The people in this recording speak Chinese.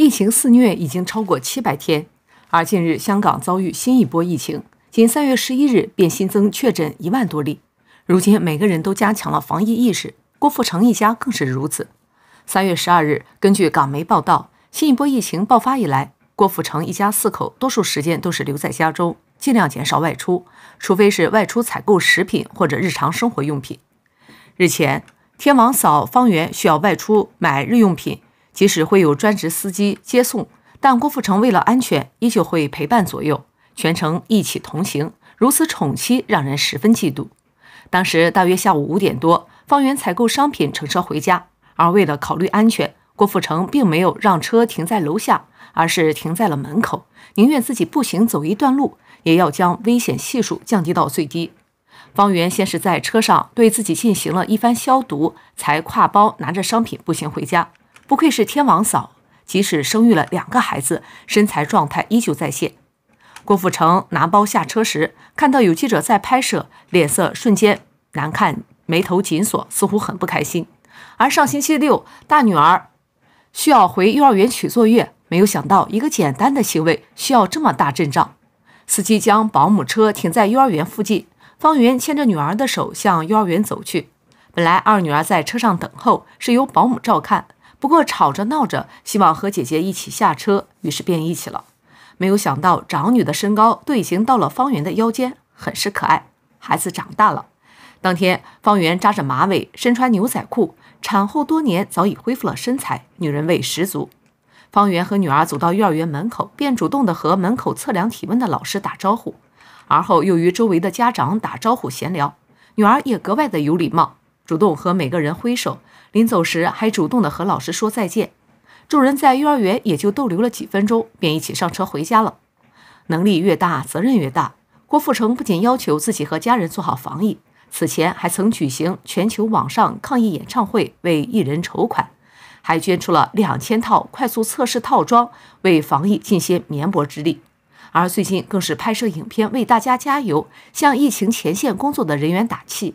疫情肆虐已经超过七百天，而近日香港遭遇新一波疫情，仅三月十一日便新增确诊一万多例。如今每个人都加强了防疫意识，郭富城一家更是如此。三月十二日，根据港媒报道，新一波疫情爆发以来，郭富城一家四口多数时间都是留在家中，尽量减少外出，除非是外出采购食品或者日常生活用品。日前，天王嫂方圆需要外出买日用品。即使会有专职司机接送，但郭富城为了安全，依旧会陪伴左右，全程一起同行。如此宠妻，让人十分嫉妒。当时大约下午五点多，方圆采购商品乘车回家，而为了考虑安全，郭富城并没有让车停在楼下，而是停在了门口，宁愿自己步行走一段路，也要将危险系数降低到最低。方圆先是在车上对自己进行了一番消毒，才挎包拿着商品步行回家。不愧是天王嫂，即使生育了两个孩子，身材状态依旧在线。郭富城拿包下车时，看到有记者在拍摄，脸色瞬间难看，眉头紧锁，似乎很不开心。而上星期六，大女儿需要回幼儿园取作业，没有想到一个简单的行为需要这么大阵仗。司机将保姆车停在幼儿园附近，方圆牵着女儿的手向幼儿园走去。本来二女儿在车上等候，是由保姆照看。不过吵着闹着，希望和姐姐一起下车，于是便一起了。没有想到长女的身高都已经到了方圆的腰间，很是可爱。孩子长大了，当天方圆扎着马尾，身穿牛仔裤，产后多年早已恢复了身材，女人味十足。方圆和女儿走到幼儿园门口，便主动地和门口测量体温的老师打招呼，而后又与周围的家长打招呼闲聊，女儿也格外的有礼貌。主动和每个人挥手，临走时还主动的和老师说再见。众人在幼儿园也就逗留了几分钟，便一起上车回家了。能力越大，责任越大。郭富城不仅要求自己和家人做好防疫，此前还曾举行全球网上抗疫演唱会为艺人筹款，还捐出了两千套快速测试套装为防疫尽些绵薄之力。而最近更是拍摄影片为大家加油，向疫情前线工作的人员打气。